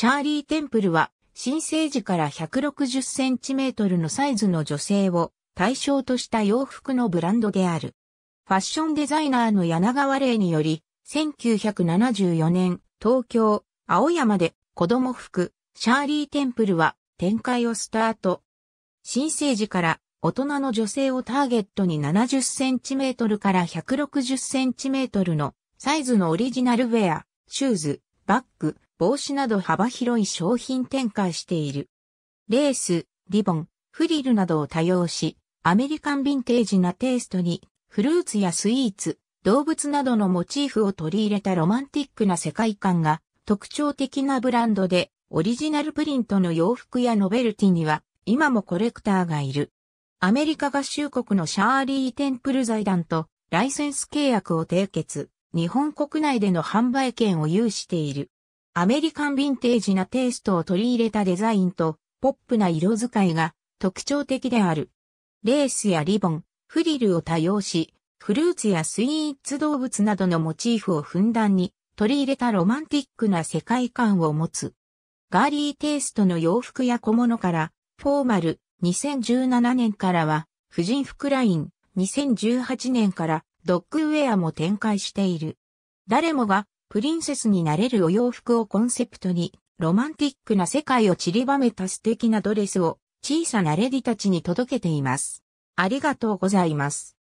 シャーリー・テンプルは、新生児から160センチメートルのサイズの女性を対象とした洋服のブランドである。ファッションデザイナーの柳川玲により、1974年、東京、青山で子供服、シャーリー・テンプルは展開をスタート。新生児から大人の女性をターゲットに70センチメートルから160センチメートルのサイズのオリジナルウェア、シューズ、バッグ、帽子など幅広い商品展開している。レース、リボン、フリルなどを多用し、アメリカンヴィンテージなテイストに、フルーツやスイーツ、動物などのモチーフを取り入れたロマンティックな世界観が特徴的なブランドで、オリジナルプリントの洋服やノベルティには、今もコレクターがいる。アメリカ合衆国のシャーリー・テンプル財団とライセンス契約を締結、日本国内での販売権を有している。アメリカンヴィンテージなテイストを取り入れたデザインとポップな色使いが特徴的である。レースやリボン、フリルを多用し、フルーツやスイーツ動物などのモチーフをふんだんに取り入れたロマンティックな世界観を持つ。ガーリーテイストの洋服や小物からフォーマル2017年からは婦人服ライン2018年からドッグウェアも展開している。誰もがプリンセスになれるお洋服をコンセプトに、ロマンティックな世界を散りばめた素敵なドレスを小さなレディたちに届けています。ありがとうございます。